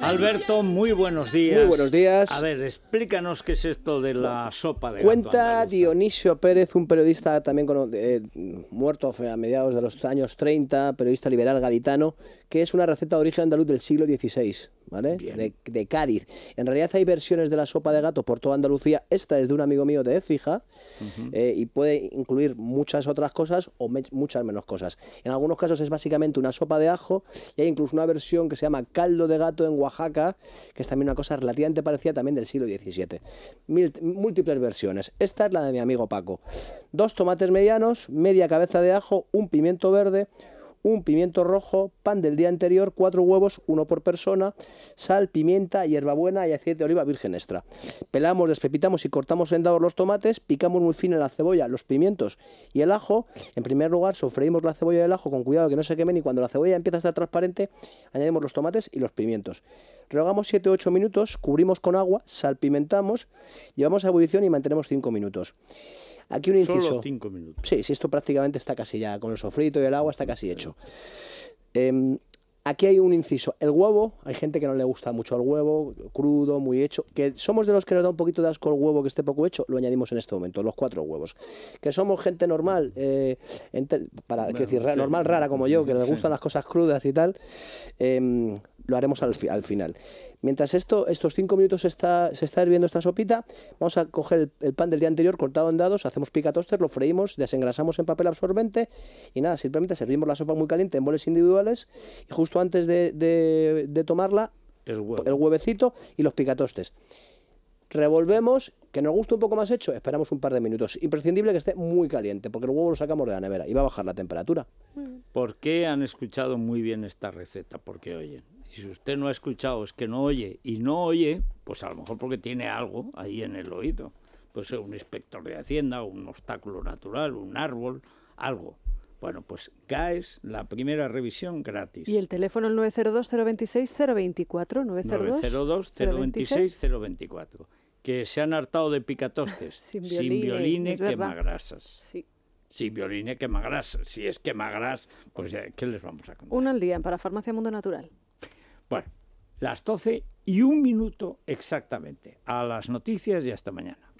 Alberto, muy buenos días. Muy buenos días. A ver, explícanos qué es esto de la sopa de Cuenta Dionisio Pérez, un periodista también eh, muerto a mediados de los años 30, periodista liberal gaditano, que es una receta de origen andaluz del siglo XVI. ¿vale? De, Cádiz. En realidad hay versiones de la sopa de gato por toda Andalucía. Esta es de un amigo mío de Écija eh, y puede incluir muchas otras cosas o muchas menos cosas. En algunos casos es básicamente una sopa de ajo y hay incluso una versión que se llama caldo de gato en Oaxaca, que es también una cosa relativamente parecida también del siglo XVII. múltiples versiones. Esta es la de mi amigo Paco. Dos tomates medianos, media cabeza de ajo, un pimiento verde, un pimiento rojo, pan del día anterior, cuatro huevos, uno por persona, sal, pimienta, hierbabuena y aceite de oliva virgen extra. Pelamos, despepitamos y cortamos en dados los tomates, picamos muy fino la cebolla, los pimientos y el ajo. En primer lugar, sofreímos la cebolla y el ajo con cuidado que no se quemen y cuando la cebolla empieza a estar transparente, añadimos los tomates y los pimientos. Rehogamos 7-8 minutos, cubrimos con agua, salpimentamos, llevamos a ebullición y mantenemos 5 minutos. Aquí un inciso. cinco minutos. Sí, sí, esto prácticamente está casi ya, con el sofrito y el agua está casi hecho. Em, aquí hay un inciso. El huevo, hay gente que no le gusta mucho el huevo, crudo, muy hecho. Que somos de los que nos da un poquito de asco el huevo que esté poco hecho, lo añadimos en este momento, los cuatro huevos. Que somos gente normal, eh, para decir, normal rara como yo, que les gustan las cosas crudas y tal. Em, lo haremos al, final. Mientras esto, estos cinco minutos se está, se está hirviendo esta sopita, vamos a coger el, pan del día anterior cortado en dados, hacemos picatostes, lo freímos, desengrasamos en papel absorbente y nada, simplemente servimos la sopa muy caliente en boles individuales y justo antes de, tomarla, el, huevecito y los picatostes. Revolvemos, que nos guste un poco más hecho, esperamos un par de minutos. Imprescindible que esté muy caliente, porque el huevo lo sacamos de la nevera y va a bajar la temperatura. ¿Por qué han escuchado muy bien esta receta? Porque, oyen? si usted no ha escuchado, es que no oye, y no oye, pues a lo mejor porque tiene algo ahí en el oído. Pues eh, un inspector de Hacienda, un obstáculo natural, un árbol, algo. Bueno, pues GAES, la primera revisión gratis. Y el teléfono el 902-026-024, 902-026-024. Que se han hartado de picatostes. sin, violine, quema grasas. quemagrasas. Sí. Sin quema quemagrasas. Si es quemagrasas, pues ya, ¿qué les vamos a contar? un al día para Farmacia Mundo Natural. Bueno, las 12 y un minuto exactamente. A las noticias y hasta mañana.